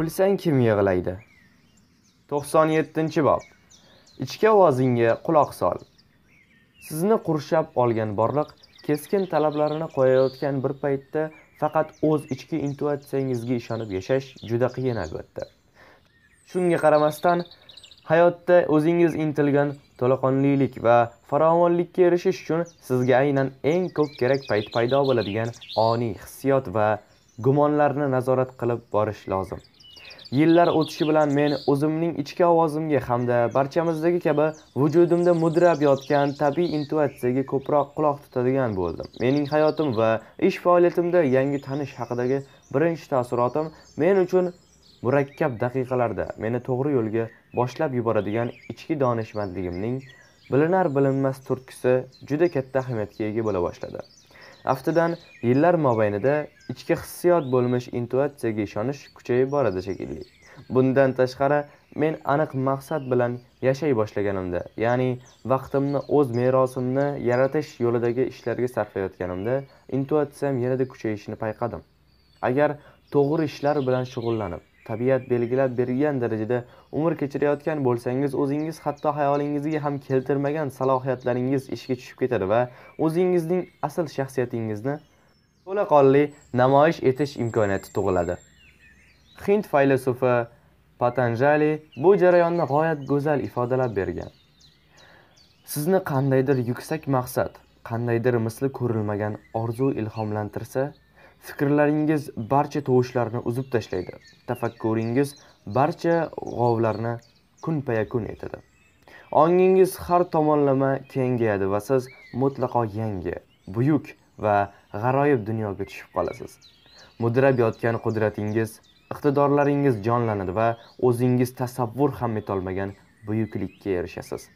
o'lsang kim yig'laydi 97 bob ichki ovozingga quloq sol sizni qurshab olgan borliq keskin talablarini qo'yayotgan bir paytda faqat o'z ichki intuitsiyangizga ishonib yashash juda qiyin albatta shunga qaramasdan hayotda o'zingiz intilgan to'laqonlilik va farovonlikka erishish uchun sizga aynan eng ko'p kerak payt paydo bo'ladigan oniy hissiyot va gumonlarni nazorat qilib borish lozim Yillar o'tishi bilan men o'zimning ichki ovozimga hamda barchamizdagi kabi vujudimda mudrab yotgan tabiiy intuitsiyaga ko'proq quloq tutadigan bo'ldim. Mening hayotim va ish faoliyatimda yangi tanish haqidagi birinchi taassurotim men uchun murakkab daqiqalarda meni to'g'ri yo'lga boshlab yuboradigan ichki donishmandligimning bilinar bilinmas turtkisi juda katta ahamiyatga ega bo'la boshladi. aftidan yillar mobaynida ichki hissiyot bo'lmish intuitsiyaga ishonish kuchayib boradi shekilli bundan tashqari men aniq maqsad bilan yashay boshlaganimda ya'ni vaqtimni o'z merosimni yaratish yo'lidagi ishlarga sarflayotganimda intuitsiyam yanada kuchayishini payqadim agar to'g'ri ishlar bilan shug'ullanib tabiat belgilab bergan darajada umr kechirayotgan bo'lsangiz o'zingiz hatto xayolingizga ham keltirmagan salohiyatlaringiz ishga tushib ketadi va o'zingizning asl shaxsiyatingizni to'laqonli namoyish etish imkoniyati tug'iladi hind faylasufi patanjali bu jarayonni g'oyat go'zal ifodalab bergan sizni qandaydir yuksak maqsad qandaydir misli ko'rilmagan orzu ilhomlantirsa fikrlaringiz barcha tovushlarni uzib tashlaydi tafakkuringiz barcha g'ovlarni kunpayakun etadi ongingiz har tomonlama kengayadi va siz mutlaqo yangi buyuk va g'aroyib dunyoga tushib qolasiz mudrab yotgan qudratingiz iqtidorlaringiz jonlanadi va o'zingiz tasavvur ham etolmagan buyuklikka erishasiz